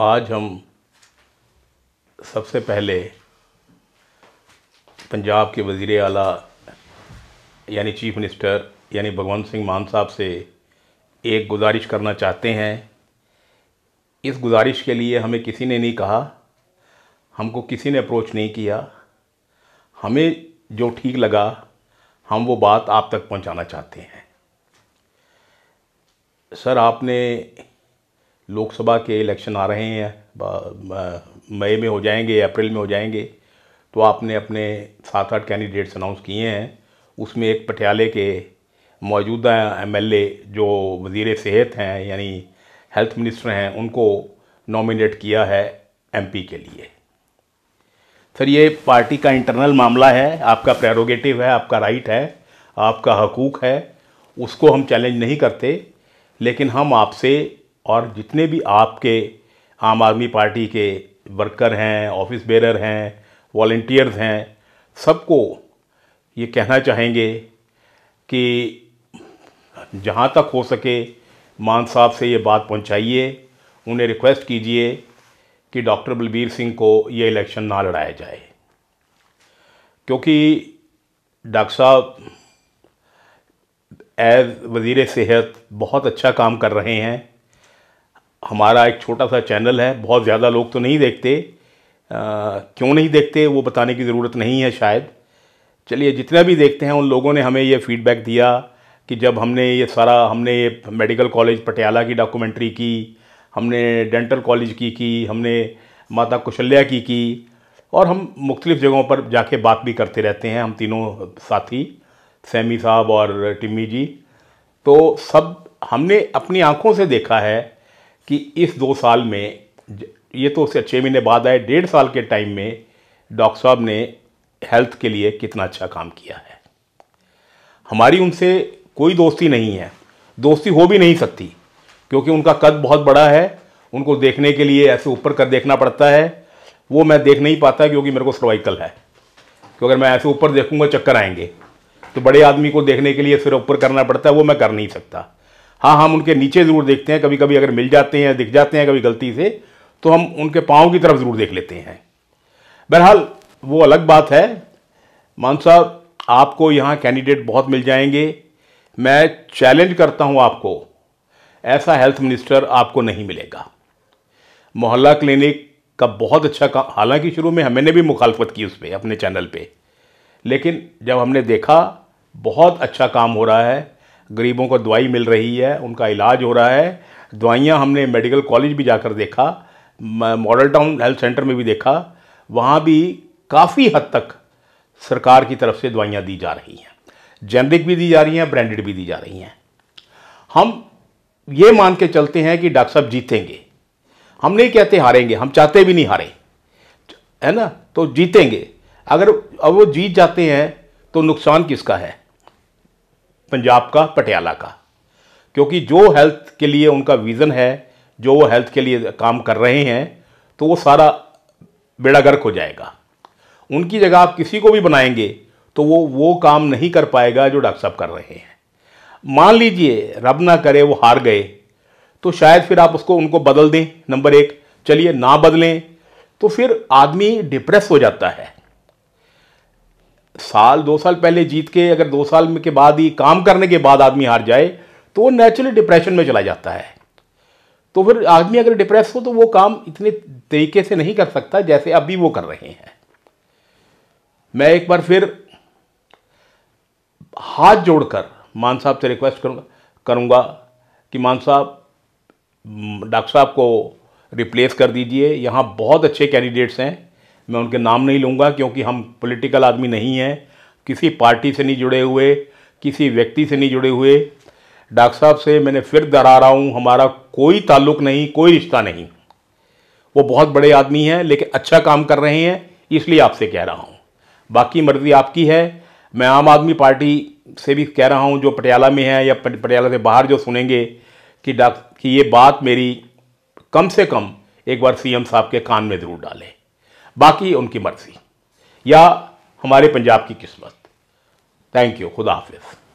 आज हम सबसे पहले पंजाब के वज़ी अला यानी चीफ़ मिनिस्टर यानी भगवंत सिंह मान साहब से एक गुजारिश करना चाहते हैं इस गुजारिश के लिए हमें किसी ने नहीं कहा हमको किसी ने अप्रोच नहीं किया हमें जो ठीक लगा हम वो बात आप तक पहुंचाना चाहते हैं सर आपने लोकसभा के इलेक्शन आ रहे हैं मई में हो जाएंगे अप्रैल में हो जाएंगे तो आपने अपने सात आठ कैंडिडेट्स अनाउंस किए हैं उसमें एक पटियाले के मौजूदा एमएलए जो वजीर सेहत हैं यानी हेल्थ मिनिस्टर हैं उनको नॉमिनेट किया है एमपी के लिए सर ये पार्टी का इंटरनल मामला है आपका प्रेरोगेटिव है आपका राइट है आपका हकूक़ है उसको हम चैलेंज नहीं करते लेकिन हम आपसे और जितने भी आपके आम आदमी पार्टी के वर्कर हैं ऑफिस बेरर हैं वॉल्टियर्स हैं सबको ये कहना चाहेंगे कि जहाँ तक हो सके मान साहब से ये बात पहुँचाइए उन्हें रिक्वेस्ट कीजिए कि डॉक्टर बलबीर सिंह को ये इलेक्शन ना लड़ाया जाए क्योंकि डॉक्टर साहब एज वज़ी सेहत बहुत अच्छा काम कर रहे हैं हमारा एक छोटा सा चैनल है बहुत ज़्यादा लोग तो नहीं देखते आ, क्यों नहीं देखते वो बताने की ज़रूरत नहीं है शायद चलिए जितना भी देखते हैं उन लोगों ने हमें ये फीडबैक दिया कि जब हमने ये सारा हमने ये मेडिकल कॉलेज पटियाला की डॉक्यूमेंट्री की हमने डेंटल कॉलेज की की हमने माता कुशल्या की की और हम मुख्तलिफ़ जगहों पर जाके बात भी करते रहते हैं हम तीनों साथी सैमी साहब और टिम्मी जी तो सब हमने अपनी आँखों से देखा है कि इस दो साल में ये तो उससे छः महीने बाद आए डेढ़ साल के टाइम में डॉक्टर साहब ने हेल्थ के लिए कितना अच्छा काम किया है हमारी उनसे कोई दोस्ती नहीं है दोस्ती हो भी नहीं सकती क्योंकि उनका कद बहुत बड़ा है उनको देखने के लिए ऐसे ऊपर कर देखना पड़ता है वो मैं देख नहीं पाता क्योंकि मेरे को सर्वाइकल है क्योंकि अगर मैं ऐसे ऊपर देखूंगा चक्कर आएंगे तो बड़े आदमी को देखने के लिए फिर ऊपर करना पड़ता है वो मैं कर नहीं सकता हाँ हम उनके नीचे ज़रूर देखते हैं कभी कभी अगर मिल जाते हैं दिख जाते हैं कभी गलती से तो हम उनके पाँव की तरफ ज़रूर देख लेते हैं बहरहाल वो अलग बात है मान साहब आपको यहाँ कैंडिडेट बहुत मिल जाएंगे मैं चैलेंज करता हूँ आपको ऐसा हेल्थ मिनिस्टर आपको नहीं मिलेगा मोहल्ला क्लिनिक का बहुत अच्छा काम हालांकि शुरू में हमने भी मुखालफत की उस पर अपने चैनल पे लेकिन जब हमने देखा बहुत अच्छा काम हो रहा है गरीबों को दवाई मिल रही है उनका इलाज हो रहा है दवाइयाँ हमने मेडिकल कॉलेज भी जाकर देखा मॉडल टाउन हेल्थ सेंटर में भी देखा वहाँ भी काफ़ी हद तक सरकार की तरफ से दवाइयाँ दी जा रही हैं जेनरिक भी दी जा रही हैं ब्रांडेड भी दी जा रही हैं हम ये मान के चलते हैं कि डॉक्टर साहब जीतेंगे हम नहीं कहते हारेंगे हम चाहते भी नहीं हारें है ना तो जीतेंगे अगर अब वो जीत जाते हैं तो नुकसान किसका है पंजाब का पटियाला का क्योंकि जो हेल्थ के लिए उनका विज़न है जो वो हेल्थ के लिए काम कर रहे हैं तो वो सारा बेड़ा गर्क हो जाएगा उनकी जगह आप किसी को भी बनाएंगे तो वो वो काम नहीं कर पाएगा जो डॉक्टर साहब कर रहे हैं मान लीजिए रब ना करे वो हार गए तो शायद फिर आप उसको उनको बदल दें नंबर एक चलिए ना बदलें तो फिर आदमी डिप्रेस हो जाता है साल दो साल पहले जीत के अगर दो साल के बाद ही काम करने के बाद आदमी हार जाए तो वो नेचुरली डिप्रेशन में चला जाता है तो फिर आदमी अगर डिप्रेस हो तो वो काम इतने तरीके से नहीं कर सकता जैसे अभी वो कर रहे हैं मैं एक बार फिर हाथ जोड़कर मान साहब से रिक्वेस्ट करूँगा करूँगा कि मान साहब डॉक्टर साहब को रिप्लेस कर दीजिए यहाँ बहुत अच्छे कैंडिडेट्स हैं मैं उनके नाम नहीं लूँगा क्योंकि हम पॉलिटिकल आदमी नहीं हैं किसी पार्टी से नहीं जुड़े हुए किसी व्यक्ति से नहीं जुड़े हुए डॉक्टर साहब से मैंने फिर दरा रहा हूँ हमारा कोई ताल्लुक नहीं कोई रिश्ता नहीं वो बहुत बड़े आदमी हैं लेकिन अच्छा काम कर रहे हैं इसलिए आपसे कह रहा हूँ बाकी मर्ज़ी आपकी है मैं आम आदमी पार्टी से भी कह रहा हूँ जो पटियाला में है या पटियाला से बाहर जो सुनेंगे कि डॉक्टर कि ये बात मेरी कम से कम एक बार सीएम साहब के कान में ज़रूर डालें बाकी उनकी मर्जी या हमारे पंजाब की किस्मत थैंक यू खुदा हाफिज़